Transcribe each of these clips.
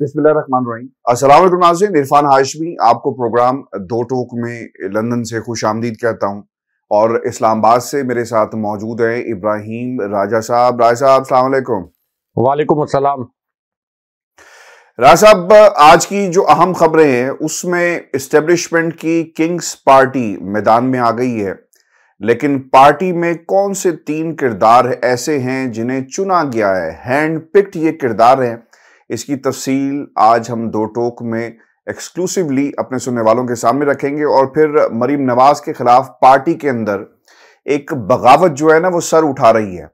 नाजिन इरफान हाशमी आपको प्रोग्राम दो टोक में लंदन से खुश आमदीद कहता हूँ और इस्लामाबाद से मेरे साथ मौजूद हैं इब्राहिम राजा साहब राय साहब सलामकुम वालेकुम असलम राय साहब आज की जो अहम खबरें हैं उसमें इस्टेब्लिशमेंट की किंग्स पार्टी मैदान में आ गई है लेकिन पार्टी में कौन से तीन किरदार ऐसे हैं जिन्हें चुना गया है हैंड पिक्ड ये किरदार हैं इसकी तफसील आज हम दो टोक में एक्सक्लूसिवली अपने सुनने वालों के सामने रखेंगे और फिर मरीम नवाज के खिलाफ पार्टी के अंदर एक बगावत जो है ना वो सर उठा रही है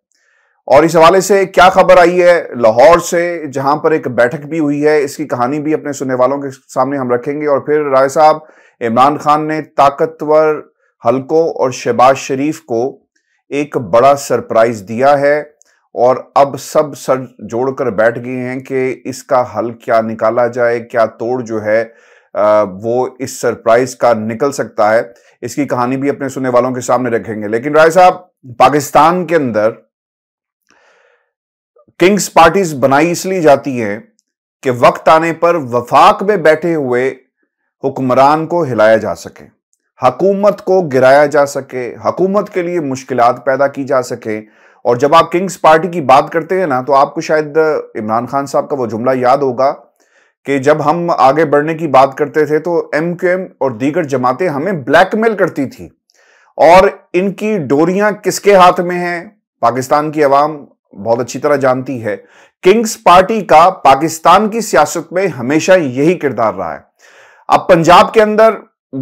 और इस हवाले से क्या खबर आई है लाहौर से जहां पर एक बैठक भी हुई है इसकी कहानी भी अपने सुनने वालों के सामने हम रखेंगे और फिर राय साहब इमरान खान ने ताकतवर हलकों और शहबाज शरीफ को एक बड़ा सरप्राइज दिया है और अब सब सर जोड़कर बैठ गए हैं कि इसका हल क्या निकाला जाए क्या तोड़ जो है वो इस सरप्राइज का निकल सकता है इसकी कहानी भी अपने सुनने वालों के सामने रखेंगे लेकिन राय साहब पाकिस्तान के अंदर किंग्स पार्टीज बनाई इसलिए जाती हैं कि वक्त आने पर वफाक में बैठे हुए हुक्मरान को हिलाया जा सके हकूमत को गिराया जा सके हकूमत के लिए मुश्किल पैदा की जा सके और जब आप किंग्स पार्टी की बात करते हैं ना तो आपको शायद इमरान खान साहब का वो जुमला याद होगा कि जब हम आगे बढ़ने की बात करते थे तो एम और दीगर जमातें हमें ब्लैकमेल करती थी और इनकी डोरियां किसके हाथ में हैं पाकिस्तान की आवाम बहुत अच्छी तरह जानती है किंग्स पार्टी का पाकिस्तान की सियासत में हमेशा यही किरदार रहा है अब पंजाब के अंदर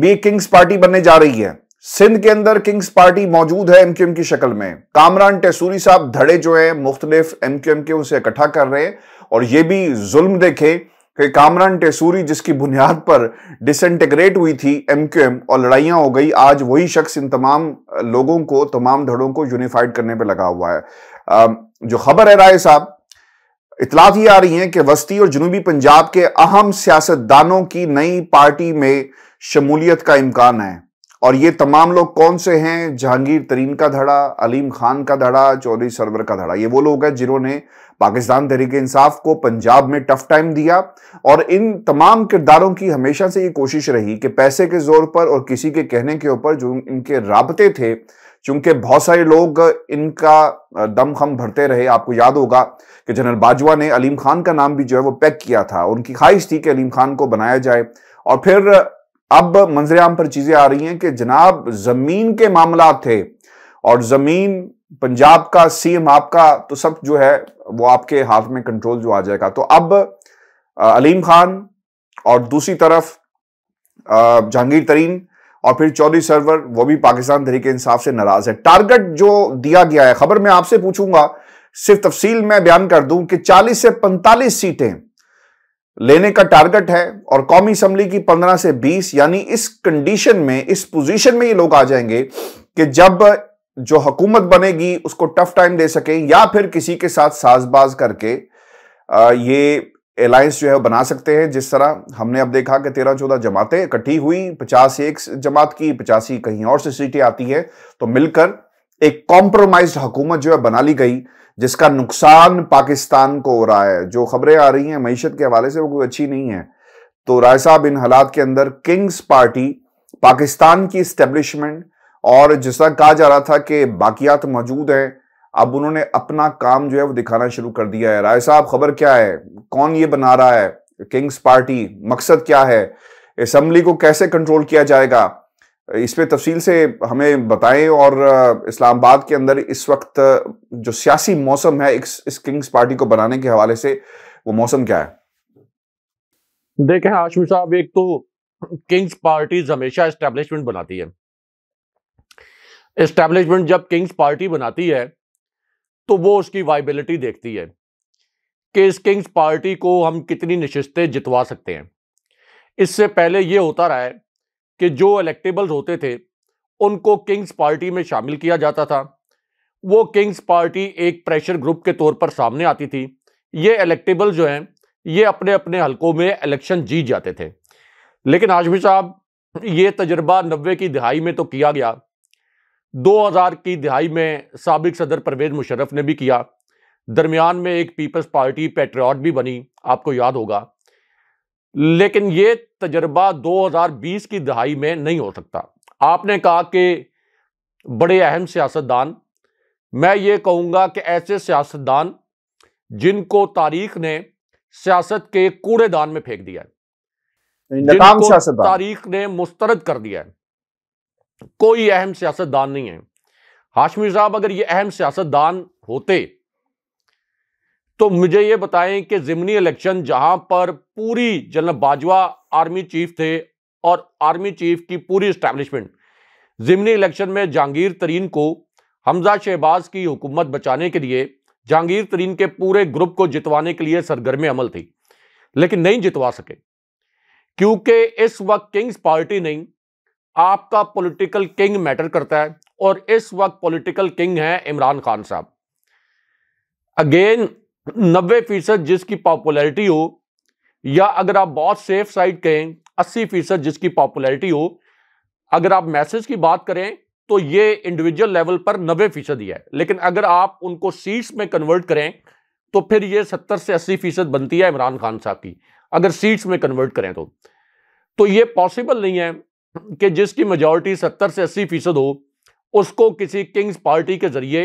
भी किंग्स पार्टी बनने जा रही है सिंध के अंदर किंग्स पार्टी मौजूद है एमक्यूएम की शक्ल में कामरान टेसूरी साहब धड़े जो है मुख्तलिफ एमक्यूएम के उसे इकट्ठा कर रहे हैं और यह भी जुल्म देखे कि कामरान टेसूरी जिसकी बुनियाद पर डिसइंटेग्रेट हुई थी एमक्यूएम और लड़ाइयां हो गई आज वही शख्स इन तमाम लोगों को तमाम धड़ों को यूनिफाइड करने पर लगा हुआ है जो खबर है राय साहब इतलात ही आ रही है कि वस्ती और जनूबी पंजाब के अहम सियासतदानों की नई पार्टी में शमूलियत का इम्कान है और ये तमाम लोग कौन से हैं जहांगीर तरीन का धड़ा अलीम खान का धड़ा चौधरी सरवर का धड़ा ये वो लोग हैं जिन्होंने पाकिस्तान तहरीक इंसाफ को पंजाब में टफ टाइम दिया और इन तमाम किरदारों की हमेशा से ये कोशिश रही कि पैसे के जोर पर और किसी के कहने के ऊपर जो इनके रबते थे चूंकि बहुत सारे लोग इनका दम खम भरते रहे आपको याद होगा कि जनरल बाजवा ने अलीम खान का नाम भी जो है वो पैक किया था उनकी ख्वाहिश थी कि अलीम खान को बनाया जाए और फिर अब मंजरेआम पर चीजें आ रही हैं कि जनाब जमीन के मामला थे और जमीन पंजाब का सीएम आपका तो सब जो है वो आपके हाथ में कंट्रोल जो आ जाएगा तो अब अलीम खान और दूसरी तरफ जहांगीर तरीन और फिर चौधरी सरवर वो भी पाकिस्तान तरीके इंसाफ से नाराज है टारगेट जो दिया गया है खबर मैं आपसे पूछूंगा सिर्फ तफसील में बयान कर दूं कि 40 से 45 सीटें लेने का टारगेट है और कौमी असम्बली की 15 से 20 यानी इस कंडीशन में इस पोजीशन में ये लोग आ जाएंगे कि जब जो हुकूमत बनेगी उसको टफ टाइम दे सके या फिर किसी के साथ साजबाज करके ये अलायंस जो है बना सकते हैं जिस तरह हमने अब देखा कि तेरह चौदह जमातें इकट्ठी हुई पचास एक जमात की पचासी कहीं और से सीटें आती है तो मिलकर एक कॉम्प्रोमाइज हुकूमत जो है बना ली गई जिसका नुकसान पाकिस्तान को हो रहा है जो खबरें आ रही हैं मीशत के हवाले से वो कोई अच्छी नहीं है तो राय साहब इन हालात के अंदर किंग्स पार्टी पाकिस्तान की इस्टेब्लिशमेंट और जिस तरह कहा जा रहा था कि बाकियात मौजूद हैं अब उन्होंने अपना काम जो है वो दिखाना शुरू कर दिया है राय साहब खबर क्या है कौन ये बना रहा है किंग्स पार्टी मकसद क्या है असम्बली को कैसे कंट्रोल किया जाएगा इस पर तफसील से हमें बताएं और इस्लामाबाद के अंदर इस वक्त जो सियासी मौसम है इस, इस किंग्स पार्टी को बनाने के हवाले से वो मौसम क्या है देखें आशमी साहब एक तो किंग्स पार्टी हमेशा इस्टेब्लिशमेंट बनाती है इस्टेब्लिशमेंट जब किंग्स पार्टी बनाती है तो वो उसकी वाइबिलिटी देखती है कि इस किंग्स पार्टी को हम कितनी नशस्तें जितवा सकते हैं इससे पहले ये होता रहा है कि जो इलेक्टेबल होते थे उनको किंग्स पार्टी में शामिल किया जाता था वो किंग्स पार्टी एक प्रेशर ग्रुप के तौर पर सामने आती थी ये इलेक्टेबल जो हैं ये अपने अपने हलकों में इलेक्शन जीत जाते थे लेकिन हाजमी साहब ये तजर्बा नब्बे की दिहाई में तो किया गया 2000 की दिहाई में सबक सदर परवेज मुशर्रफ ने भी किया दरमियान में एक पीपल्स पार्टी पेट्रियाट भी बनी आपको याद होगा लेकिन ये तजर्बा 2020 की दहाई में नहीं हो सकता आपने कहा कि बड़े अहम सियासतदान मैं ये कहूँगा कि ऐसे सियासतदान जिनको तारीख ने सियासत के कूड़ेदान में फेंक दिया है तारीख ने मुस्तरद कर दिया है कोई अहम सियासतदान नहीं है हाशमी साहब अगर ये अहम सियासतदान होते तो मुझे ये बताएं कि जिमनी इलेक्शन जहां पर पूरी जनरल बाजवा आर्मी चीफ थे और आर्मी चीफ की पूरी स्टैब्लिशमेंट जिमनी इलेक्शन में जहांगीर तरीन को हमजा शहबाज की हुकूमत बचाने के लिए जहांगीर तरीन के पूरे ग्रुप को जितवाने के लिए सरगर्म अमल थी लेकिन नहीं जितवा सके क्योंकि इस वक्त किंग्स पार्टी नहीं आपका पॉलिटिकल किंग मैटर करता है और इस वक्त पॉलिटिकल किंग है इमरान खान साहब अगेन नब्बे फीसद जिसकी पॉपुलैरिटी हो या अगर आप बहुत सेफ साइड कहें अस्सी फीसद जिसकी पॉपुलैरिटी हो अगर आप मैसेज की बात करें तो ये इंडिविजुअल लेवल पर नब्बे फीसद ही है लेकिन अगर आप उनको सीट्स में कन्वर्ट करें तो फिर ये सत्तर से अस्सी फीसद बनती है इमरान खान साहब की अगर सीट्स में कन्वर्ट करें तो तो ये पॉसिबल नहीं है कि जिसकी मेजोरिटी सत्तर से अस्सी फीसद हो उसको किसी किंग्स पार्टी के जरिए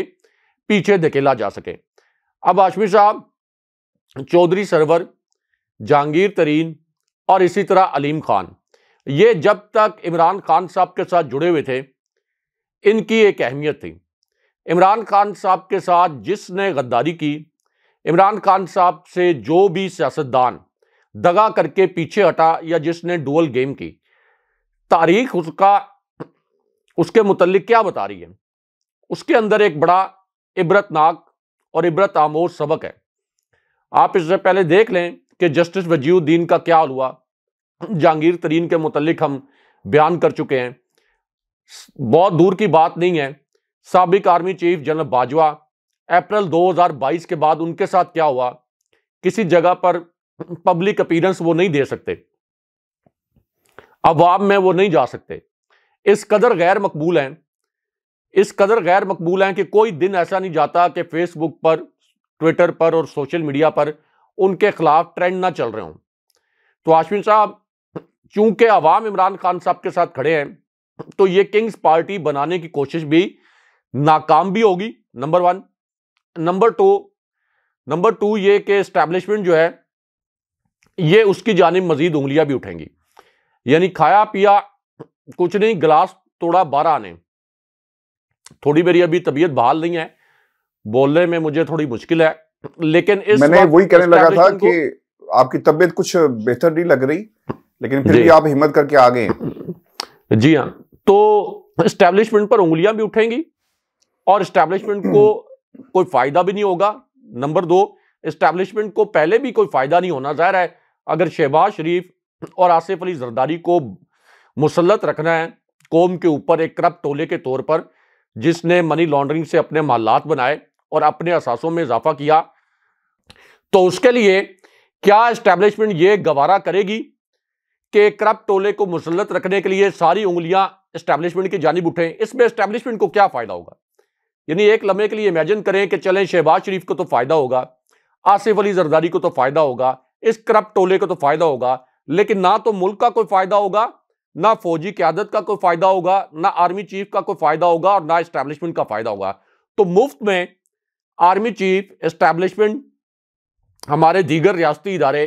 पीछे धकेला जा सके अब आशमी साहब चौधरी सरवर जहांगीर तरीन और इसी तरह अलीम खान ये जब तक इमरान खान साहब के साथ जुड़े हुए थे इनकी एक अहमियत थी इमरान खान साहब के साथ जिसने गद्दारी की इमरान खान साहब से जो भी सियासतदान दगा करके पीछे हटा या जिसने डुअल गेम की तारीख उसका उसके मुतल क्या बता रही है उसके अंदर एक बड़ा इबरतनाक और इबरत आमोज सबक है आप इससे पहले देख लें कि जस्टिस वजीउद्दीन का क्या हुआ जहांगीर तरीन के मुतलिक हम बयान कर चुके हैं बहुत दूर की बात नहीं है सबक army chief general Bajwa April 2022 के बाद उनके साथ क्या हुआ किसी जगह पर पब्लिक अपीयरेंस वो नहीं दे सकते अवाम में वो नहीं जा सकते इस कदर गैर मकबूल हैं इस कदर गैर मकबूल हैं कि कोई दिन ऐसा नहीं जाता कि फेसबुक पर ट्विटर पर और सोशल मीडिया पर उनके खिलाफ ट्रेंड ना चल रहे हों तो आशमिन साहब चूंकि अवाम इमरान खान साहब के साथ खड़े हैं तो ये किंग्स पार्टी बनाने की कोशिश भी नाकाम भी होगी number one number two number two ये कि इस्टेब्लिशमेंट जो है ये उसकी जानब मजीद उंगलियां भी उठेंगी यानी खाया पिया कुछ नहीं गिलास तोड़ा बारह आने थोड़ी मेरी अभी तबीयत बहाल नहीं है बोलने में मुझे थोड़ी मुश्किल है लेकिन इस मैंने वही कहने लगा था कि आपकी तबीयत कुछ बेहतर नहीं लग रही लेकिन फिर भी आप हिम्मत करके आ गए जी हाँ तो स्टैब्लिशमेंट पर उंगलियां भी उठेंगी और स्टैब्लिशमेंट को कोई फायदा भी नहीं होगा नंबर दो स्टैब्लिशमेंट को पहले भी कोई फायदा नहीं होना जाहिर है अगर शहबाज शरीफ और आसिफ अली जरदारी को मुसलत रखना है कौम के ऊपर एक करप टोले के तौर पर जिसने मनी लॉन्ड्रिंग से अपने मालात बनाए और अपने असासों में इजाफा किया तो उसके लिए क्या इस्टेब्लिशमेंट ये गवारा करेगी कि करप्ट टोले को मुसलत रखने के लिए सारी उंगलियां इस्टेब्लिशमेंट की जानब उठें इसमें इस्टेब्लिशमेंट को क्या फ़ायदा होगा यानी एक लम्हे के लिए इमेजिन करें कि चलें शहबाज शरीफ को तो फ़ायदा होगा आसिफ अली जरदारी को तो फ़ायदा होगा इस करप्ट टोले को तो फ़ायदा होगा लेकिन ना तो मुल्क का कोई फ़ायदा होगा ना फौजी क्यादत का कोई फायदा होगा ना आर्मी चीफ का कोई फायदा होगा और ना इस्टेब्लिशमेंट का फायदा होगा तो मुफ्त में आर्मी चीफ इस्टेब्लिशमेंट हमारे दीगर रियाती इदारे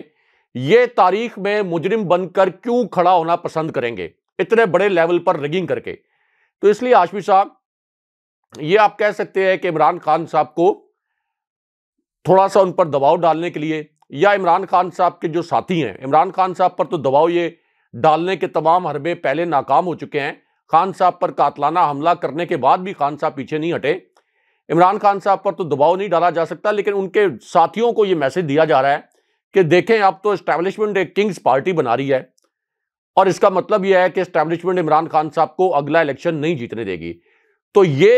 ये तारीख में मुजरिम बनकर क्यों खड़ा होना पसंद करेंगे इतने बड़े लेवल पर रिगिंग करके तो इसलिए आशमी साहब ये आप कह सकते हैं कि इमरान खान साहब को थोड़ा सा उन पर दबाव डालने के लिए या इमरान खान साहब के जो साथी हैं इमरान खान साहब पर तो दबाव ये डालने के तमाम हरबे पहले नाकाम हो चुके हैं खान साहब पर कातलाना हमला करने के बाद भी खान साहब पीछे नहीं हटे इमरान खान साहब पर तो दबाव नहीं डाला जा सकता लेकिन उनके साथियों को ये मैसेज दिया जा रहा है कि देखें आप तो इस्टेब्लिशमेंट एक किंग्स पार्टी बना रही है और इसका मतलब यह है कि इस्टेब्लिशमेंट इमरान खान साहब को अगला इलेक्शन नहीं जीतने देगी तो ये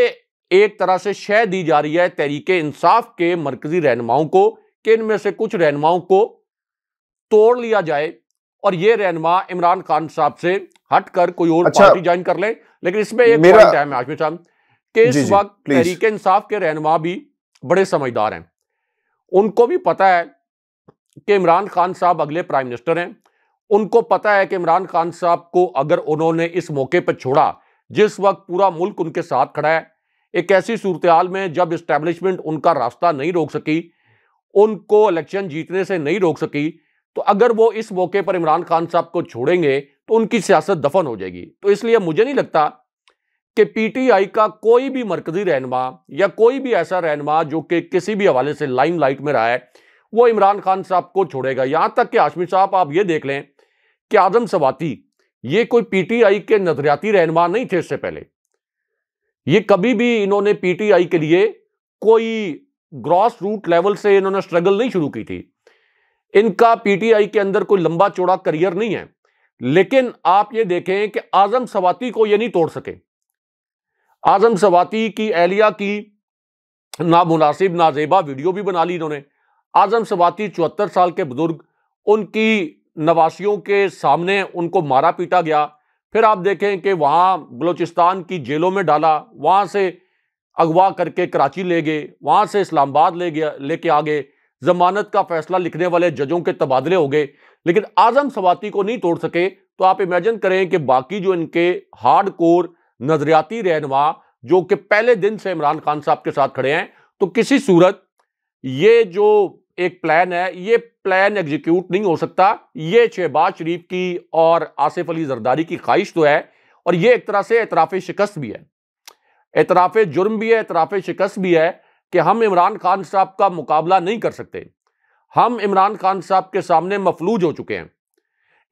एक तरह से शय दी जा रही है तहरीक इंसाफ के मरकजी रहनुमाओं को कि इनमें से कुछ रहनुमाओं को तोड़ लिया जाए और ये रहनमा इमरान खान साहब से हट कर कोई और अच्छा, पार्टी ज्वाइन कर ले लेकिन इसमें एक पॉइंट है आशमी साहब कि इस वक्त तहरीक इंसाफ के रहनमा भी बड़े समझदार हैं उनको भी पता है कि इमरान खान साहब अगले प्राइम मिनिस्टर हैं उनको पता है कि इमरान खान साहब को अगर उन्होंने इस मौके पर छोड़ा जिस वक्त पूरा मुल्क उनके साथ खड़ा है एक ऐसी सूरत में जब इस्टेब्लिशमेंट उनका रास्ता नहीं रोक सकी उनको इलेक्शन जीतने से नहीं रोक सकी तो अगर वो इस मौके पर इमरान खान साहब को छोड़ेंगे तो उनकी सियासत दफन हो जाएगी तो इसलिए मुझे नहीं लगता कि पीटीआई का कोई भी मरकजी रहनमा या कोई भी ऐसा रहनमा जो कि किसी भी हवाले से लाइम लाइट में रहा है वो इमरान खान साहब को छोड़ेगा यहाँ तक कि आशमी साहब आप ये देख लें कि आदम सवाती ये कोई पीटीआई के नजरियाती रहनमा नहीं थे इससे पहले ये कभी भी इन्होंने पीटीआई के लिए कोई ग्रॉस रूट लेवल से इन्होंने स्ट्रगल नहीं शुरू की थी इनका पीटीआई के अंदर कोई लंबा चौड़ा करियर नहीं है लेकिन आप ये देखें कि आजम सवाती को ये नहीं तोड़ सके आजम सवाती की एहलिया की नामुनासिब नाजेबा वीडियो भी बना ली इन्होंने आजम सवाती चौहत्तर साल के बुजुर्ग उनकी नवासियों के सामने उनको मारा पीटा गया फिर आप देखें कि वहाँ बलूचिस्तान की जेलों में डाला वहाँ से अगवा करके कराची ले गए वहाँ से इस्लामाबाद ले गया लेके आ गए जमानत का फैसला लिखने वाले जजों के तबादले हो गए लेकिन आजम सवाती को नहीं तोड़ सके तो आप इमेजिन करें कि बाकी जो इनके हार्ड कोर नजरियाती रहनमा जो कि पहले दिन से इमरान खान साहब के साथ खड़े हैं तो किसी सूरत ये जो एक प्लान है ये प्लान एग्जीक्यूट नहीं हो सकता ये शहबाज शरीफ की और आसिफ अली जरदारी की ख्वाहिश तो है और ये एक तरह से एतराफ़ शिकस्त भी है एतराफ़ जुर्म भी है एतराफ़ शिकस्त भी है कि हम इमरान खान साहब का मुकाबला नहीं कर सकते हम इमरान खान साहब के सामने मफलूज हो चुके हैं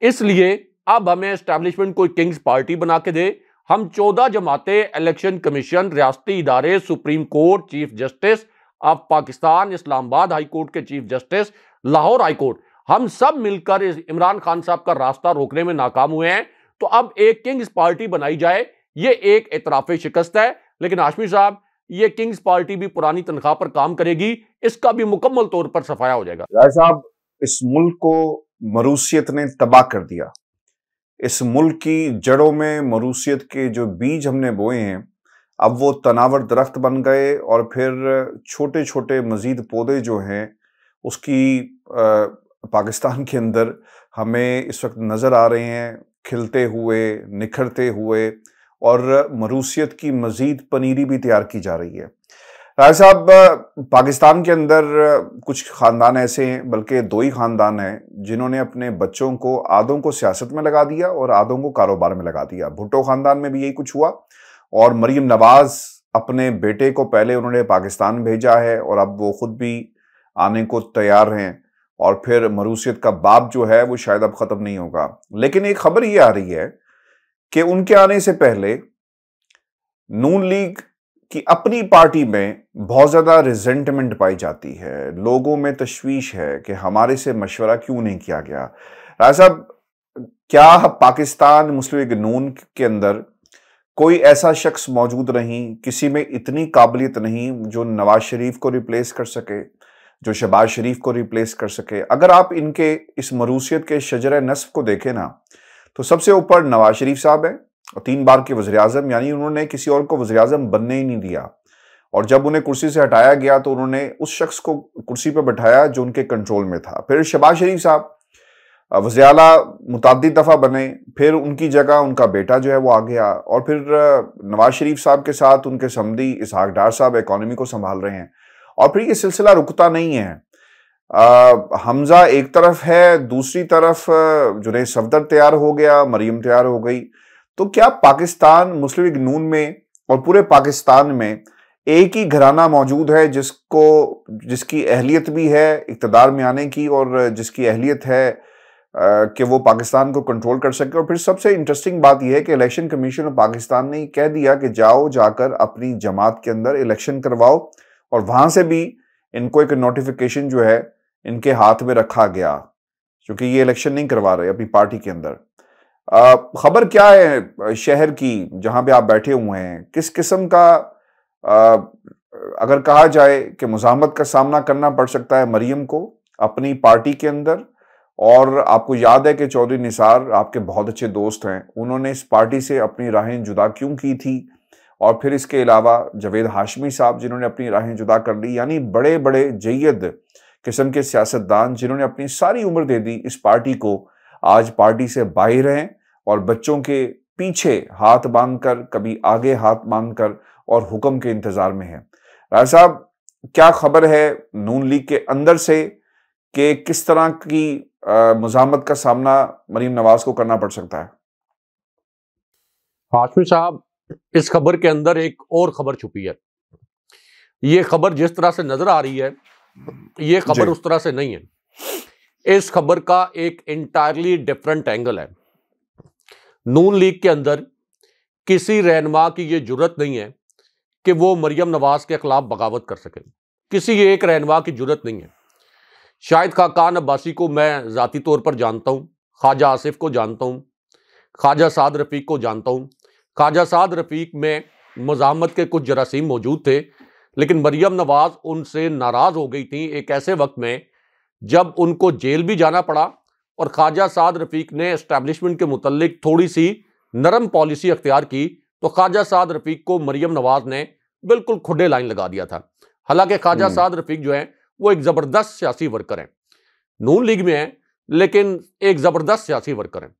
इसलिए अब हमें इस्टेब्लिशमेंट कोई किंग्स पार्टी बना के दे हम चौदह जमातें इलेक्शन कमीशन रियाती इदारे सुप्रीम कोर्ट चीफ जस्टिस अब पाकिस्तान इस्लामाबाद हाई कोर्ट के chief justice Lahore high court हम सब मिलकर इमरान खान साहब का रास्ता रोकने में नाकाम हुए हैं तो अब एक किंग्स पार्टी बनाई जाए ये एक इतराफी शिकस्त है लेकिन आशमी साहब ये किंग्स पार्टी भी पुरानी तनख्वाह पर काम करेगी इसका भी मुकम्मल तौर पर सफाया हो जाएगा राय साहब इस मुल्क को मरूसियत ने तबाह कर दिया इस मुल्क की जड़ों में मरूसियत के जो बीज हमने बोए हैं अब वो तनावर दरख्त बन गए और फिर छोटे छोटे मज़ीद पौधे जो हैं उसकी आ, पाकिस्तान के अंदर हमें इस वक्त नज़र आ रहे हैं खिलते हुए निखरते हुए और मरूसियत की मज़ीद पनीरी भी तैयार की जा रही है राय साहब पाकिस्तान के अंदर कुछ ख़ानदान ऐसे हैं बल्कि दो ही ख़ानदान हैं जिन्होंने अपने बच्चों को आधों को सियासत में लगा दिया और आधों को कारोबार में लगा दिया भुट्टो ख़ानदान में भी यही कुछ हुआ और मरीम नवाज़ अपने बेटे को पहले उन्होंने पाकिस्तान भेजा है और अब वो ख़ुद भी आने को तैयार हैं और फिर मरूसियत का बाप जो है वो शायद अब ख़त्म नहीं होगा लेकिन एक खबर ये आ रही है कि उनके आने से पहले नून लीग की अपनी पार्टी में बहुत ज़्यादा रिजेंटमेंट पाई जाती है लोगों में तश्वीश है कि हमारे से मशवरा क्यों नहीं किया गया राय साहब क्या पाकिस्तान मुस्लिम लीग नून के अंदर कोई ऐसा शख्स मौजूद नहीं किसी में इतनी काबिलियत नहीं जो नवाज शरीफ को रिप्लेस कर सके जो शहबाज शरीफ को रिप्लेस कर सके अगर आप इनके इस मरूसियत के शजर नस्फ को देखें ना तो सबसे ऊपर नवाज शरीफ साहब हैं और तीन बार के वजी अजम यानी उन्होंने किसी और को वजी अजम बनने ही नहीं दिया और जब उन्हें कुर्सी से हटाया गया तो उन्होंने उस शख्स को कुर्सी पर बैठाया जो उनके कंट्रोल में था फिर शबाज शरीफ साहब वजियाला मुतद दफ़ा बने फिर उनकी जगह उनका बेटा जो है वो आ गया और फिर नवाज शरीफ साहब के साथ उनके समदी इसहाक डार साहब इकानमी को संभाल रहे हैं और फिर ये सिलसिला रुकता नहीं है हमज़ा एक तरफ है दूसरी तरफ जुने सफदर तैयार हो गया मरीम तैयार हो गई तो क्या पाकिस्तान मुस्लिम लीग नून में और पूरे पाकिस्तान में एक ही घराना मौजूद है जिसको जिसकी अहलियत भी है इकतदार में आने की और जिसकी अहलियत है कि वो पाकिस्तान को कंट्रोल कर सके और फिर सबसे इंटरेस्टिंग बात यह है कि इलेक्शन कमीशन ऑफ पाकिस्तान ने कह दिया कि जाओ जाकर अपनी जमात के अंदर इलेक्शन करवाओ और वहाँ से भी इनको एक नोटिफिकेशन जो है इनके हाथ में रखा गया क्योंकि ये इलेक्शन नहीं करवा रहे अपनी पार्टी के अंदर खबर क्या है शहर की जहां पे आप बैठे हुए हैं किस किस्म का आ, अगर कहा जाए कि मुजामत का सामना करना पड़ सकता है मरियम को अपनी पार्टी के अंदर और आपको याद है कि चौधरी निसार आपके बहुत अच्छे दोस्त हैं उन्होंने इस पार्टी से अपनी राहें जुदा क्यों की थी और फिर इसके अलावा जवेद हाशमी साहब जिन्होंने अपनी राहें जुदा कर ली यानी बड़े बड़े जैद किस्म के सियासतदान जिन्होंने अपनी सारी उम्र दे दी इस पार्टी को आज पार्टी से बाहर हैं और बच्चों के पीछे हाथ बांधकर कभी आगे हाथ बांधकर और हुक्म के इंतजार में है राय साहब क्या खबर है नून लीग के अंदर से कि किस तरह की मुजामत का सामना मरीम नवाज को करना पड़ सकता है हाशमी साहब इस खबर के अंदर एक और खबर छुपी है ये खबर जिस तरह से नजर आ रही है ये खबर उस तरह से नहीं है इस खबर का एक इंटायरली डिफरेंट एंगल है नून लीग के अंदर किसी रहनमा की ये जरूरत नहीं है कि वो मरियम नवाज के खिलाफ बगावत कर सके किसी एक रहनमा की जरूरत नहीं है शायद खाकान अब्बासी को मैं ज़ाती तौर पर जानता हूँ ख्वाजा आसिफ को जानता हूँ ख्वाजा साद रफ़ीक को जानता हूँ ख्वाजा साद रफ़ीक में मज़ामत के कुछ जरासीम मौजूद थे लेकिन मरियम नवाज उनसे नाराज़ हो गई थी एक ऐसे वक्त में जब उनको जेल भी जाना पड़ा और ख्वाजा साद रफ़ीक ने इस्टेबलिशमेंट के मुतलिक थोड़ी सी नरम पॉलिसी अख्तियार की तो ख्वाजा साद रफ़ीक को मरियम नवाज ने बिल्कुल खुडे लाइन लगा दिया था हालांकि ख्वाजा हम्म। साद रफ़ीक जो हैं वो एक ज़बरदस्त सियासी वर्कर हैं नून लीग में हैं लेकिन एक ज़बरदस्त सियासी वर्कर हैं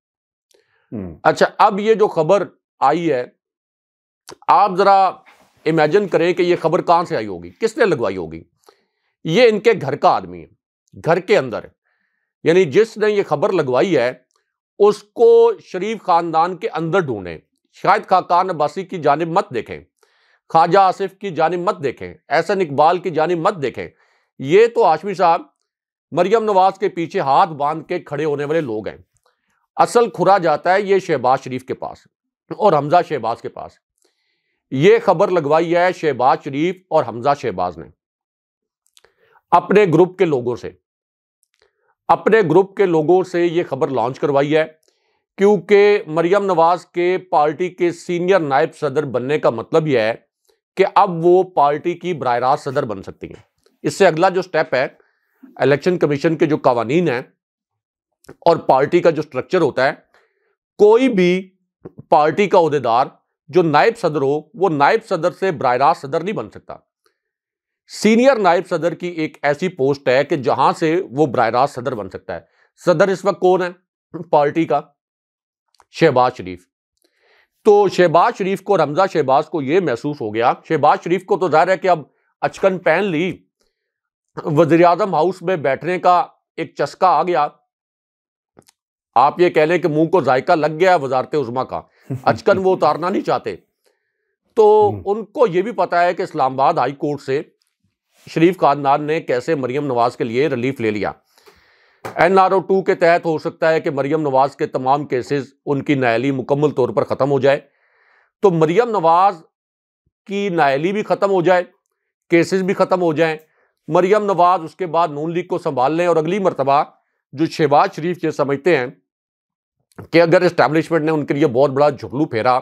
हम्म। अच्छा अब ये जो खबर आई है आप ज़रा इमेजिन करें कि ये खबर कहाँ से आई होगी किसने लगवाई होगी ये इनके घर का आदमी है घर के अंदर यानी जिसने ये खबर लगवाई है उसको शरीफ खानदान के अंदर ढूंढें शायद खाकान अब्बासी की जानब मत देखें ख्वाजा आसिफ की जानब मत देखें एहसन इकबाल की जानब मत देखें ये तो हाशमी साहब मरियम नवाज के पीछे हाथ बांध के खड़े होने वाले लोग हैं असल खुरा जाता है ये शहबाज शरीफ के पास और हमजा शहबाज के पास यह खबर लगवाई है शहबाज शरीफ और हमजा शहबाज ने अपने ग्रुप के लोगों से अपने ग्रुप के लोगों से यह खबर लॉन्च करवाई है क्योंकि मरियम नवाज के पार्टी के सीनियर नायब सदर बनने का मतलब यह है कि अब वो पार्टी की बर रास्त सदर बन सकती हैं इससे अगला जो स्टेप है इलेक्शन कमीशन के जो कवानीन हैं और पार्टी का जो स्ट्रक्चर होता है कोई भी पार्टी का अहदेदार जो नायब सदर हो वो नायब सदर से ब्रायरा सदर नहीं बन सकता सीनियर नायब सदर की एक ऐसी पोस्ट है कि जहां से वो ब्रायरा सदर बन सकता है सदर इस वक्त कौन है पार्टी का शहबाज शरीफ तो शहबाज शरीफ को रमज़ा शहबाज को यह महसूस हो गया शहबाज शरीफ को तो जाहिर है कि अब अचकन पहन ली वजीर आजम हाउस में बैठने का एक चस्का आ गया आप ये कह लें कि मुंह को जायका लग गया वजारत उजमा का अचकन वो उतारना नहीं चाहते तो हम्म। उनको ये भी पता है कि इस्लामाबाद हाई कोर्ट से शरीफ खानदान ने कैसे मरियम नवाज के लिए रिलीफ ले लिया एन आर ओ टू के तहत हो सकता है कि मरियम नवाज के तमाम केसेस उनकी नायली मुकम्मल तौर पर ख़त्म हो जाए तो मरियम नवाज की नायली भी ख़त्म हो जाए केसेस भी ख़त्म हो जाएं मरियम नवाज उसके बाद नून लीग को संभाल लें और अगली मरतबा जो शहबाज शरीफ ये समझते हैं कि अगर इस्टेब्लिशमेंट ने उनके लिए बहुत बड़ा झुकलू फेरा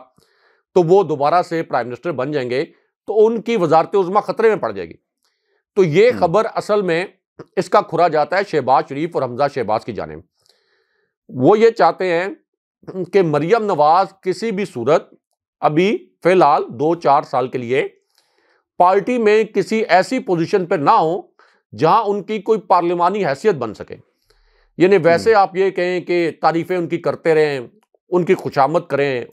तो वो दोबारा से प्राइम मिनिस्टर बन जाएंगे तो उनकी वजारत उजमा खतरे में पड़ जाएगी तो ये हम्म। खबर असल में इसका खुरा जाता है शहबाज शरीफ और हमजा शहबाज की जानब वो ये चाहते हैं कि मरियम नवाज किसी भी सूरत अभी फिलहाल दो चार साल के लिए पार्टी में किसी ऐसी पोजीशन पर ना हो जहां उनकी कोई पार्लिमानी हैसियत बन सके यानी वैसे हम्म। आप ये कहें कि तारीफ़ें उनकी करते रहें उनकी खुशामद करें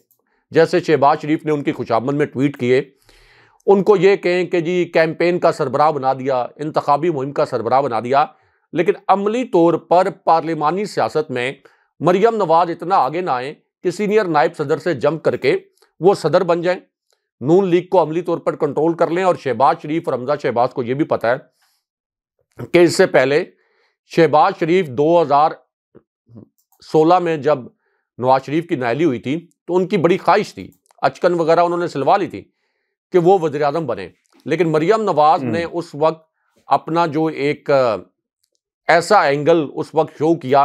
जैसे शहबाज शरीफ ने उनकी खुशामद में ट्वीट किए उनको ये कहें कि जी कैंपेन का सरबराह बना दिया इंतबी मुहिम का सरबराह बना दिया लेकिन अमली तौर पर पार्लिमानी सियासत में मरियम नवाज इतना आगे ना आए कि सीनियर नायब सदर से जंप करके वो सदर बन जाएं नून लीग को अमली तौर पर कंट्रोल कर लें और शहबाज शरीफ और हमजा शहबाज को ये भी पता है कि इससे पहले शहबाज शरीफ 2016 में जब नवाज शरीफ की नायली हुई थी तो उनकी बड़ी ख्वाहिश थी अचकन वगैरह उन्होंने सिलवा ली थी कि वो वजी अजम बने लेकिन मरियम नवाज ने हम्म। उस वक्त अपना जो एक ऐसा एंगल उस वक्त शो किया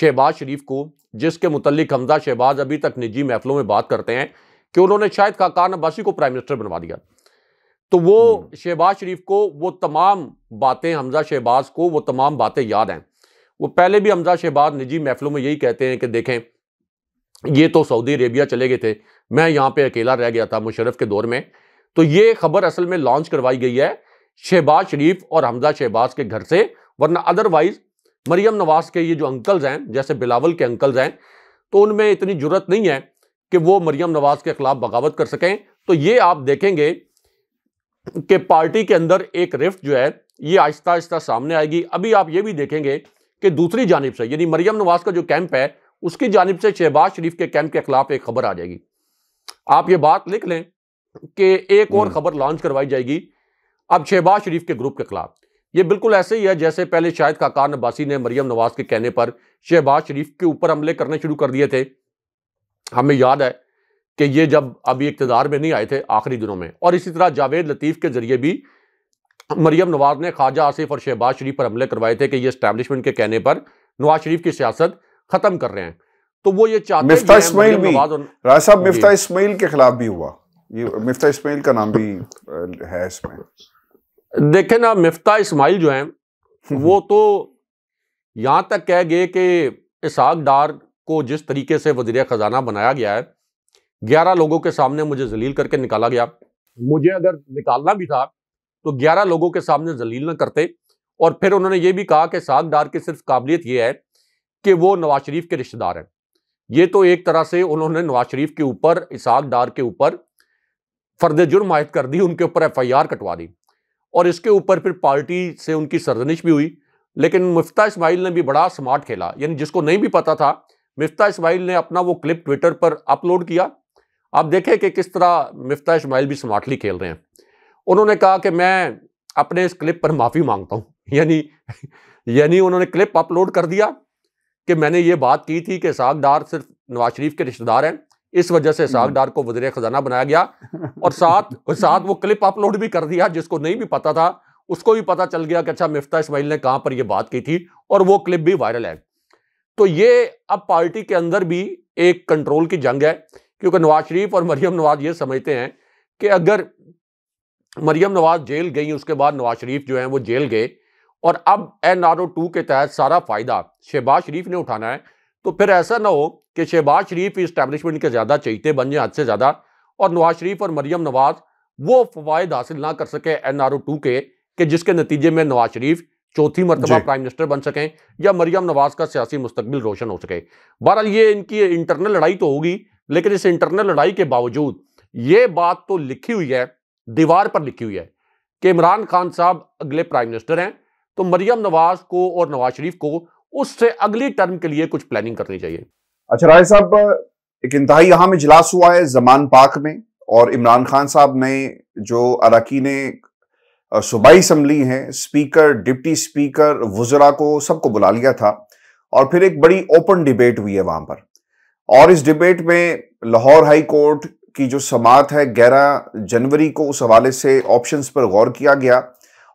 शहबाज शरीफ को जिसके मुतलिक हमजा शहबाज अभी तक निजी महफलों में बात करते हैं कि उन्होंने शायद खाकान अब्बासी को प्राइम मिनिस्टर बनवा दिया तो वो हम्म। शहबाज शरीफ को वो तमाम बातें हमजा शहबाज को वो तमाम बातें याद हैं वो पहले भी हमजा शहबाज निजी महफिलों में यही कहते हैं कि देखें ये तो सऊदी अरेबिया चले गए थे मैं यहाँ पे अकेला रह गया था मुशरफ के दौर में तो ये खबर असल में लॉन्च करवाई गई है शहबाज शरीफ और हमजा शहबाज के घर से वरना अदरवाइज मरियम नवाज के ये जो अंकल्स हैं जैसे बिलावल के अंकल्स हैं तो उनमें इतनी जरूरत नहीं है कि वो मरियम नवाज के खिलाफ बगावत कर सकें तो ये आप देखेंगे कि पार्टी के अंदर एक रिफ्ट जो है ये आहिस्ता आहिस्ता सामने आएगी अभी आप ये भी देखेंगे कि दूसरी जानब से यानी मरियम नवाज का जो कैंप है उसकी जानब से शहबाज शरीफ के कैंप के खिलाफ एक खबर आ जाएगी आप ये बात लिख लें कि एक और हम्म। खबर लॉन्च करवाई जाएगी अब शहबाज शरीफ के ग्रुप के खिलाफ ये बिल्कुल ऐसे ही है जैसे पहले शायद काकान अब्बासी ने मरियम नवाज के कहने पर शहबाज शरीफ के ऊपर हमले करने शुरू कर दिए थे हमें याद है कि ये जब अभी इकतदार में नहीं आए थे आखिरी दिनों में और इसी तरह जावेद लतीफ़ के ज़रिए भी मरियम नवाज ने ख्वाजा आसिफ और शहबाज शरीफ पर हमले करवाए थे कि ये इस्टेबलिशमेंट के कहने पर नवाज शरीफ की सियासत ख़त्म कर रहे हैं तो वो ये चाहते मिफ्ता भी राय साहब मिफ्ता इसमाइल के खिलाफ भी हुआ ये मिफ्ता इसमाइल का नाम भी है इसमें देखे ना मिफ्ता इसमाइल जो है हम्म। वो तो यहाँ तक कह गए कि इसाक डार को जिस तरीके से वजीर ख़जाना बनाया गया है ग्यारह लोगों के सामने मुझे जलील करके निकाला गया मुझे अगर निकालना भी था तो ग्यारह लोगों के सामने जलील न करते और फिर उन्होंने ये भी कहा कि सागदार की सिर्फ काबिलियत यह है कि वो नवाज शरीफ के रिश्तेदार हैं ये तो एक तरह से उन्होंने नवाज शरीफ के ऊपर इसाक डार के ऊपर फर्द जुर्म आयद कर दी उनके ऊपर एफ आई आर कटवा दी और इसके ऊपर फिर पार्टी से उनकी सरजनिश भी हुई लेकिन मुफ्ता इसमाइल ने भी बड़ा स्मार्ट खेला यानी जिसको नहीं भी पता था मुफ्ता इसमाइल ने अपना वो क्लिप ट्विटर पर अपलोड किया आप देखें कि किस तरह मिफ्ता इसमाइल भी स्मार्टली खेल रहे हैं उन्होंने कहा कि मैं अपने इस क्लिप पर माफ़ी मांगता हूँ यानी यानी उन्होंने क्लिप अपलोड कर दिया कि मैंने ये बात की थी कि सागदार सिर्फ नवाज शरीफ के रिश्तेदार हैं इस वजह से सागदार हम्म। को वजीर खजाना बनाया गया और साथ साथ वो क्लिप अपलोड भी कर दिया जिसको नहीं भी पता था उसको भी पता चल गया कि अच्छा मिफ्ता इसमाइल ने कहाँ पर यह बात की थी और वो क्लिप भी वायरल है तो ये अब पार्टी के अंदर भी एक कंट्रोल की जंग है क्योंकि नवाज शरीफ और मरियम नवाज ये समझते हैं कि अगर मरियम नवाज जेल गई उसके बाद नवाज शरीफ जो हैं वो जेल गए और अब एन आर ओ टू के तहत सारा फ़ायदा शहबाज शरीफ ने उठाना है तो फिर ऐसा ना हो कि शहबाज शरीफ इस्टेबलिशमेंट के ज़्यादा चहते बन जाए हद से ज़्यादा और नवाज शरीफ और मरियम नवाज वो फवायद हासिल ना कर सके एन आर ओ टू के कि जिसके नतीजे में नवाज शरीफ चौथी मरतबा प्राइम मिनिस्टर बन सकें या मरियम नवाज का सियासी मुस्तबिल रोशन हो सके बहरहाल ये इनकी इंटरनल लड़ाई तो होगी लेकिन इस इंटरनल लड़ाई के बावजूद ये बात तो लिखी हुई है दीवार पर लिखी हुई है कि इमरान खान साहब अगले प्राइम मिनिस्टर हैं तो मरियम नवाज को और नवाज शरीफ को उससे अगली टर्म के लिए कुछ प्लानिंग करनी चाहिए अच्छा राय साहब एक इंतहाई अहम इजलास हुआ है जमान पाक में और इमरान खान साहब ने जो ने सूबाई असम्बली है स्पीकर डिप्टी स्पीकर वजरा को सबको बुला लिया था और फिर एक बड़ी ओपन डिबेट हुई है वहां पर और इस डिबेट में लाहौर हाई कोर्ट की जो समात है ग्यारह जनवरी को उस हवाले से ऑप्शंस पर गौर किया गया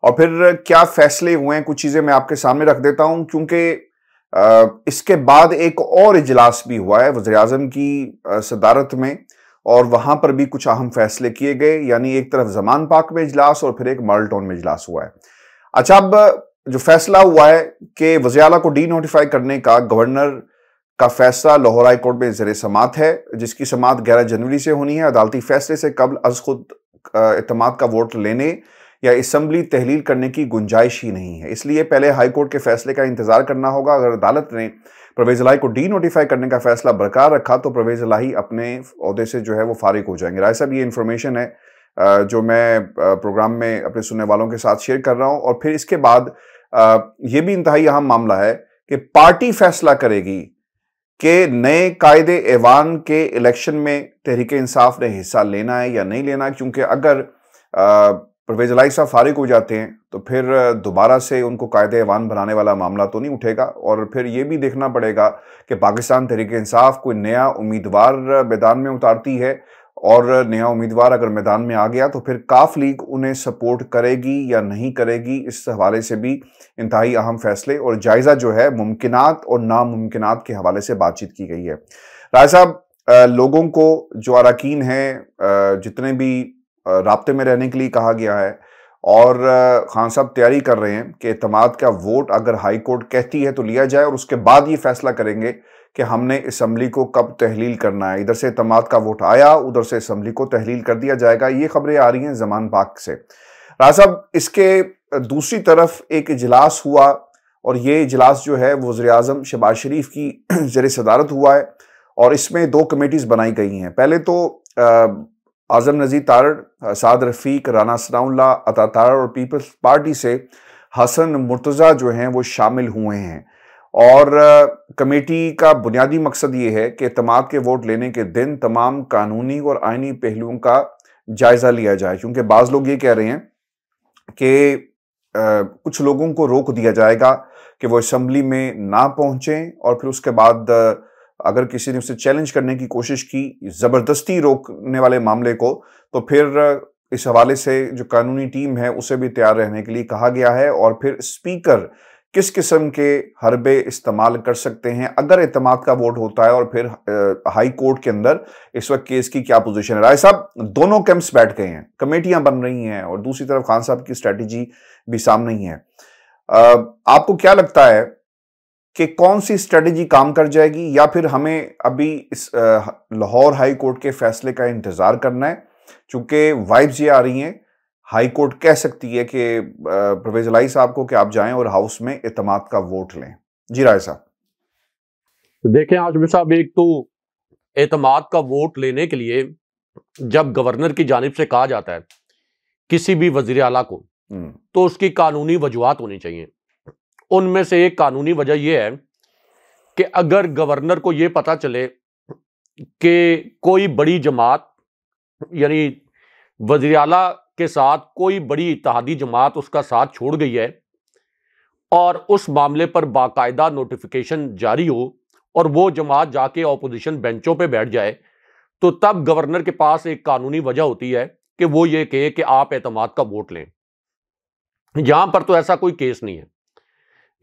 और फिर क्या फैसले हुए हैं कुछ चीज़ें मैं आपके सामने रख देता हूं क्योंकि इसके बाद एक और इजलास भी हुआ है वजर अजम की सदारत में और वहां पर भी कुछ अहम फैसले किए गए यानी एक तरफ जमान पाक में इजलास और फिर एक माल्टोन में इजलास हुआ है अच्छा अब जो फैसला हुआ है कि वजी को डी नोटिफाई करने का गवर्नर का फैसला लाहौर हाई कोर्ट में जर समात है जिसकी समात ग्यारह जनवरी से होनी है अदालती फैसले से कबल अज खुद अतमाद का वोट लेने या इसम्बली तहलील करने की गुंजाइश ही नहीं है इसलिए पहले हाई कोर्ट के फैसले का इंतजार करना होगा अगर अदालत ने प्रवेज़ लाही को डी नोटिफाई करने का फैसला बरकरार रखा तो प्रवेज़ लाही अपने अहदे से जो है वो फारिग हो जाएंगे राय साहब ये इन्फॉर्मेशन है जो मैं प्रोग्राम में अपने सुनने वालों के साथ शेयर कर रहा हूँ और फिर इसके बाद ये भी इंतहाई अहम मामला है कि पार्टी फैसला करेगी कि नए कायदे ऐवान के इलेक्शन में तहरीक इंसाफ ने हिस्सा लेना है या नहीं लेना है क्योंकि अगर परवेज लाई साहब फारिग हो जाते हैं तो फिर दोबारा से उनको कायदे ऐवान बनाने वाला मामला तो नहीं उठेगा और फिर ये भी देखना पड़ेगा कि पाकिस्तान तहरीक इंसाफ कोई नया उम्मीदवार मैदान में उतारती है और नया उम्मीदवार अगर मैदान में आ गया तो फिर काफ लीग उन्हें सपोर्ट करेगी या नहीं करेगी इस हवाले से भी इंतहाई अहम फैसले और जायज़ा जो है मुमकिन और नामुमकिन के हवाले से बातचीत की गई है राय साहब लोगों को जो अरकान हैं जितने भी रबते में रहने के लिए कहा गया है और खान साहब तैयारी कर रहे हैं कि अतमाद का वोट अगर हाई कोर्ट कहती है तो लिया जाए और उसके बाद ये फैसला करेंगे कि हमने इसम्बली को कब तहलील करना है इधर से तमाद का वोट आया उधर से इसम्बली को तहलील कर दिया जाएगा ये खबरें आ रही हैं जमान पाक से राज साहब इसके दूसरी तरफ एक इजलास हुआ और ये इजलास जो है वज़र अजम शबाज शरीफ की जर सदारत हुआ है और इसमें दो कमेटीज़ बनाई गई हैं पहले तो आज़म नज़ीर तारड़ साद रफ़ीक राना सनाउल्ला अता तारड़ और पीपल्स पार्टी से हसन मुर्तज़ा जो हैं वो शामिल हुए हैं और कमेटी का बुनियादी मकसद ये है कि अतमाद के वोट लेने के दिन तमाम कानूनी और आइनी पहलुओं का जायज़ा लिया जाए क्योंकि बाज़ लोग ये कह रहे हैं कि कुछ लोगों को रोक दिया जाएगा कि वो असम्बली में ना पहुंचे और फिर उसके बाद अगर किसी ने उसे चैलेंज करने की कोशिश की ज़बरदस्ती रोकने वाले मामले को तो फिर इस हवाले से जो कानूनी टीम है उसे भी तैयार रहने के लिए कहा गया है और फिर स्पीकर किस किस्म के हरबे इस्तेमाल कर सकते हैं अगर अतमाद का वोट होता है और फिर हाई कोर्ट के अंदर इस वक्त केस की क्या पोजीशन है राय साहब दोनों कैंप्स बैठ गए हैं कमेटियां बन रही हैं और दूसरी तरफ खान साहब की स्ट्रेटजी भी सामने ही है आपको क्या लगता है कि कौन सी स्ट्रेटजी काम कर जाएगी या फिर हमें अभी इस लाहौर हाई कोर्ट के फैसले का इंतज़ार करना है चूंकि वाइब्स ये आ रही हैं हाई कोर्ट कह सकती है कि परवेज लाई साहब को कि आप जाएं और हाउस में इतमाद का वोट लें जी राय साहब तो देखें आजमी साहब एक तो एतमाद का वोट लेने के लिए जब गवर्नर की जानब से कहा जाता है किसी भी वजीर अला को हम्म। तो उसकी कानूनी वजूहत होनी चाहिए उनमें से एक कानूनी वजह यह है कि अगर गवर्नर को यह पता चले कि कोई बड़ी जमात यानी वजीर अला के साथ कोई बड़ी इतिहादी जमात उसका साथ छोड़ गई है और उस मामले पर बाकायदा नोटिफिकेशन जारी हो और वो जमात जाके ऑपोजिशन बेंचों पे बैठ जाए तो तब गवर्नर के पास एक कानूनी वजह होती है कि वो ये कहे कि आप एतमाद का वोट लें यहां पर तो ऐसा कोई केस नहीं है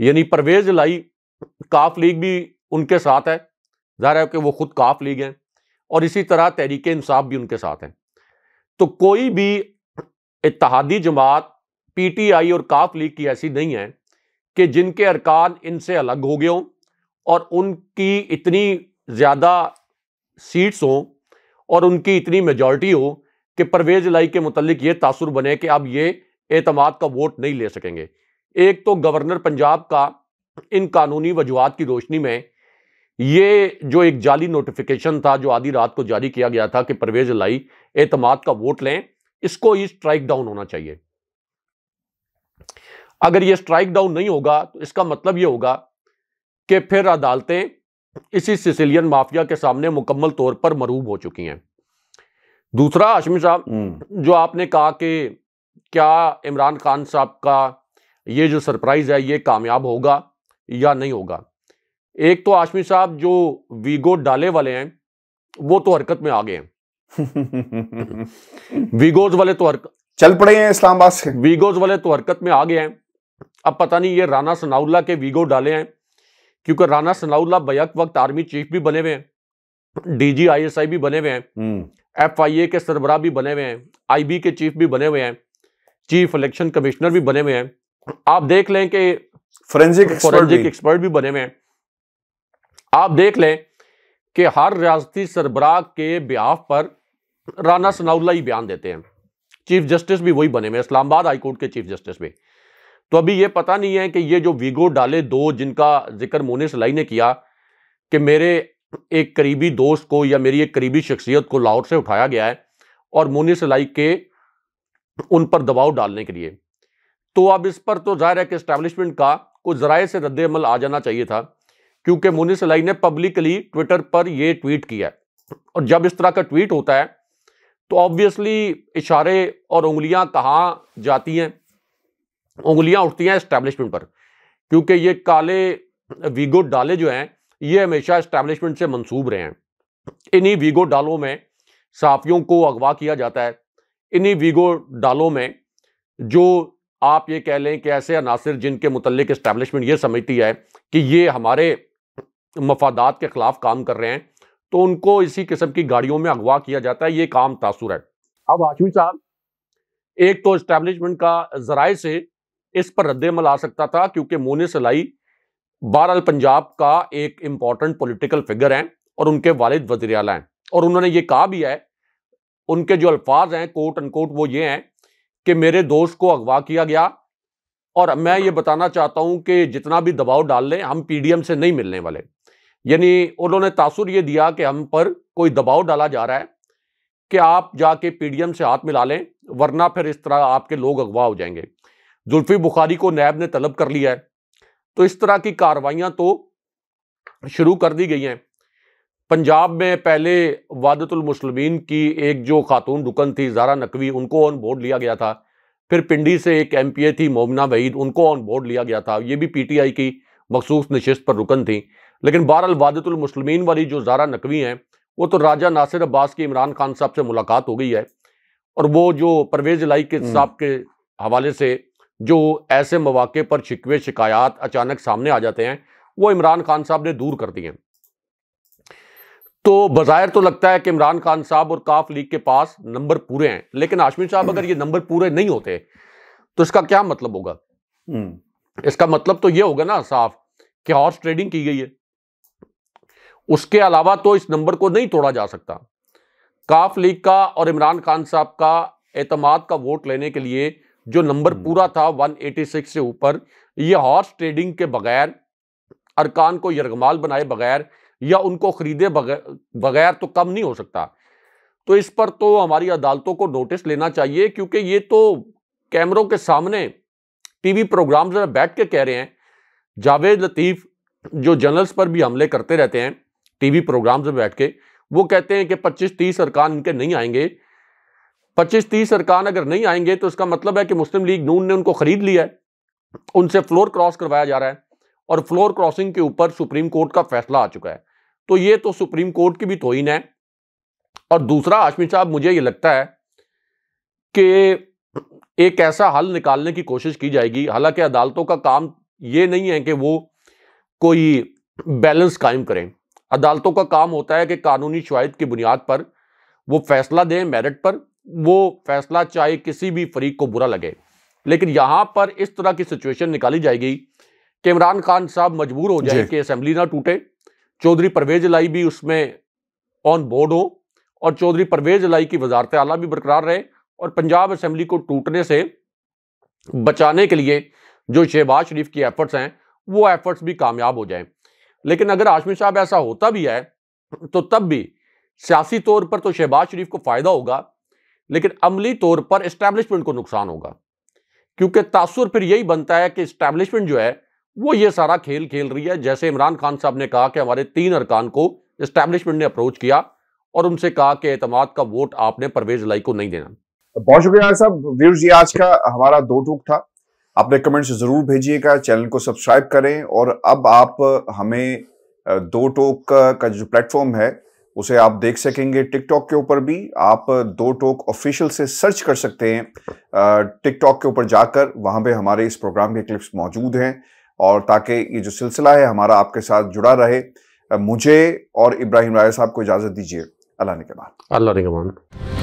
यानी परवेज लाई काफ लीग भी उनके साथ है जाहिर है कि वो खुद काफ लीग हैं और इसी तरह तहरीक इंसाफ भी उनके साथ हैं तो कोई भी इतिहादी जमात पी टी आई और काफ लीग की ऐसी नहीं है कि जिनके अरकान इनसे अलग हो गए हों और उनकी इतनी ज़्यादा सीट्स हों और उनकी इतनी मेजॉरिटी हो कि परवेज लाई के मतलब ये तासुर बने कि अब ये अतमाद का वोट नहीं ले सकेंगे एक तो गवर्नर पंजाब का इन कानूनी वजूहत की रोशनी में ये जो एक जाली नोटिफिकेशन था जो आधी रात को जारी किया गया था कि परवेज लाई एतमाद का वोट लें इसको ही स्ट्राइक डाउन होना चाहिए अगर ये स्ट्राइक डाउन नहीं होगा तो इसका मतलब ये होगा कि फिर अदालतें इसी सिसिलियन माफिया के सामने मुकम्मल तौर पर मरूब हो चुकी हैं दूसरा आशमी साहब हम्म। जो आपने कहा कि क्या इमरान खान साहब का ये जो सरप्राइज है ये कामयाब होगा या नहीं होगा एक तो आशमी साहब जो वीगो डाले वाले हैं वो तो हरकत में आ गए हैं वीगोज वाले तो हरकत चल पड़े हैं इस्लामाबाद से वीगोज वाले तो हरकत में आ गए हैं अब पता नहीं ये राना सनाउल्ला के वीगो डाले हैं क्योंकि राना सनाउल्ला बैक वक्त आर्मी चीफ भी बने हुए हैं डीजी आईएसआई भी बने हुए हैं हम्म। एफ आई ए के सरबराह भी बने हुए हैं आईबी के चीफ भी बने हुए हैं चीफ इलेक्शन कमिश्नर भी बने हुए हैं आप देख लें कि फोरेंसिक फोरेंसिक एक्सपर्ट भी बने हुए हैं आप देख लें कि हर रियाती सरबराह के ब्याह पर राना सनाउल्ला ही बयान देते हैं चीफ जस्टिस भी वही बने हुए इस्लामाबाद हाईकोर्ट के चीफ जस्टिस भी तो अभी ये पता नहीं है कि ये जो वीगो डाले दो जिनका जिक्र मोने सलाई ने किया कि मेरे एक करीबी दोस्त को या मेरी एक करीबी शख्सियत को लाहौर से उठाया गया है और मोनी सलाई के उन पर दबाव डालने के लिए तो अब इस पर तो जाहिर है कि इस्टेब्लिशमेंट का कुछ जराए से रद्दमल आ जाना चाहिए था क्योंकि मोनी सलाई ने पब्लिकली ट्विटर पर यह ट्वीट किया और जब इस तरह का ट्वीट होता है तो ऑब्वियसली इशारे और उंगलियां कहाँ जाती हैं उंगलियां उठती हैं इस्टेब्लिशमेंट पर क्योंकि ये काले वीगो डाले जो हैं ये हमेशा इस्टेब्लिशमेंट से मंसूब रहे हैं इन्हीं वीगो डालों में सहाफ़ियों को अगवा किया जाता है इन्हीं वीगो डालों में जो आप ये कह लें कि ऐसे अनासर जिनके मतलब इस्टेब्लिशमेंट ये समझती है कि ये हमारे मफादात के ख़िलाफ़ काम कर रहे हैं तो उनको इसी किस्म की गाड़ियों में अगवा किया जाता है ये काम तासुर है अब हाशमी साहब एक तो इस्टेब्लिशमेंट का जराए से इस पर रद्दमल आ सकता था क्योंकि मोने सलाई बहरअल पंजाब का एक इम्पॉर्टेंट पोलिटिकल फिगर हैं और उनके वालिद वजी अला हैं और उन्होंने ये कहा भी है उनके जो अल्फाज हैं कोट अनकोट वो ये हैं कि मेरे दोस्त को अगवा किया गया और मैं ये बताना चाहता हूं कि जितना भी दबाव डाल लें हम पीडीएम से नहीं मिलने वाले यानी उन्होंने तासुर ये दिया कि हम पर कोई दबाव डाला जा रहा है कि आप जाके पीडीएम से हाथ मिला लें वरना फिर इस तरह आपके लोग अगवा हो जाएंगे जुल्फी बुखारी को नैब ने तलब कर लिया है तो इस तरह की कार्रवाइयाँ तो शुरू कर दी गई हैं पंजाब में पहले वादतुलमसलमिन की एक जो खातून रुकन थी जारा नकवी उनको ऑन बोर्ड लिया गया था फिर पिंडी से एक एम पी ए थी मोमना वहीद उनको ऑन बोर्ड लिया गया था ये भी पी टी आई की मखसूस नशस्त पर रुकन थी लेकिन बहरहाल वादतुलमसलमिन वाली जो जारा नकवी हैं वो तो राजा नासिर अब्बास की इमरान खान साहब से मुलाकात हो गई है और वो जो परवेज लाई के हम्म। साहब के हवाले से जो ऐसे मौाक़े पर शिकवे शिकायत अचानक सामने आ जाते हैं वो इमरान खान साहब ने दूर कर दिए हैं तो बाज़ाहिर तो लगता है कि इमरान खान साहब और काफ लीग के पास नंबर पूरे हैं लेकिन आशमी साहब अगर ये नंबर पूरे नहीं होते तो इसका क्या मतलब होगा हम्म। इसका मतलब तो ये होगा ना साफ कि हॉर्स ट्रेडिंग की गई है उसके अलावा तो इस नंबर को नहीं तोड़ा जा सकता काफ लीग का और इमरान खान साहब का एतमाद का वोट लेने के लिए जो नंबर हम्म। पूरा था 186 से ऊपर ये हॉर्स ट्रेडिंग के बगैर अरकान को यरगमाल बनाए बगैर या उनको खरीदे बगैर तो कम नहीं हो सकता तो इस पर तो हमारी अदालतों को नोटिस लेना चाहिए क्योंकि ये तो कैमरों के सामने टीवी प्रोग्राम बैठ के कह रहे हैं जावेद लतीफ़ जो जर्नल्स पर भी हमले करते रहते हैं टीवी प्रोग्राम्स में बैठ के वो कहते हैं कि 25-30 अरकान इनके नहीं आएंगे 25-30 अरकान अगर नहीं आएंगे तो इसका मतलब है कि मुस्लिम लीग नून ने उनको खरीद लिया है उनसे फ्लोर क्रॉस करवाया जा रहा है और फ्लोर क्रॉसिंग के ऊपर सुप्रीम कोर्ट का फैसला आ चुका है तो ये तो सुप्रीम कोर्ट की भी तोहिन है और दूसरा आशमी साहब मुझे ये लगता है कि एक ऐसा हल निकालने की कोशिश की जाएगी हालांकि अदालतों का काम ये नहीं है कि वो कोई बैलेंस कायम करें अदालतों का काम होता है कि कानूनी शवाहद की बुनियाद पर वो फैसला दें मेरिट पर वो फैसला चाहे किसी भी फरीक को बुरा लगे लेकिन यहाँ पर इस तरह की सिचुएशन निकाली जाएगी कि इमरान खान साहब मजबूर हो जाए कि असम्बली ना टूटे चौधरी परवेज लाई भी उसमें ऑन बोर्ड हो और चौधरी परवेज लाई की वजारत आला भी बरकरार रहे और पंजाब असम्बली को टूटने से बचाने के लिए जो शहबाज शरीफ की एफर्ट्स हैं वो एफर्ट्स भी कामयाब हो जाएं लेकिन अगर आशमी साहब ऐसा होता भी है तो तब भी सियासी तौर पर तो शहबाज शरीफ को फ़ायदा होगा लेकिन अमली तौर पर इस्टेब्लिशमेंट को नुकसान होगा क्योंकि तासुर फिर यही बनता है कि इस्टेब्लिशमेंट जो है वो ये सारा खेल खेल रही है जैसे इमरान खान साहब ने कहा कि हमारे तीन अरकान को इस्टेब्लिशमेंट ने अप्रोच किया और उनसे कहा कि एतमाद का वोट आपने परवेज लाई को नहीं देना बहुत शुक्रिया साहब व्यूर्स ये आज का हमारा दो टूक था अपने कमेंट्स ज़रूर भेजिएगा चैनल को सब्सक्राइब करें और अब आप हमें दो टोक का जो प्लेटफॉर्म है उसे आप देख सकेंगे टिकटॉक के ऊपर भी आप दो टोक ऑफिशियल से सर्च कर सकते हैं टिकटॉक के ऊपर जाकर वहां पे हमारे इस प्रोग्राम के क्लिप्स मौजूद हैं और ताकि ये जो सिलसिला है हमारा आपके साथ जुड़ा रहे मुझे और इब्राहिम राय साहब को इजाज़त दीजिए अल्लाह ने के अल्लाह ने के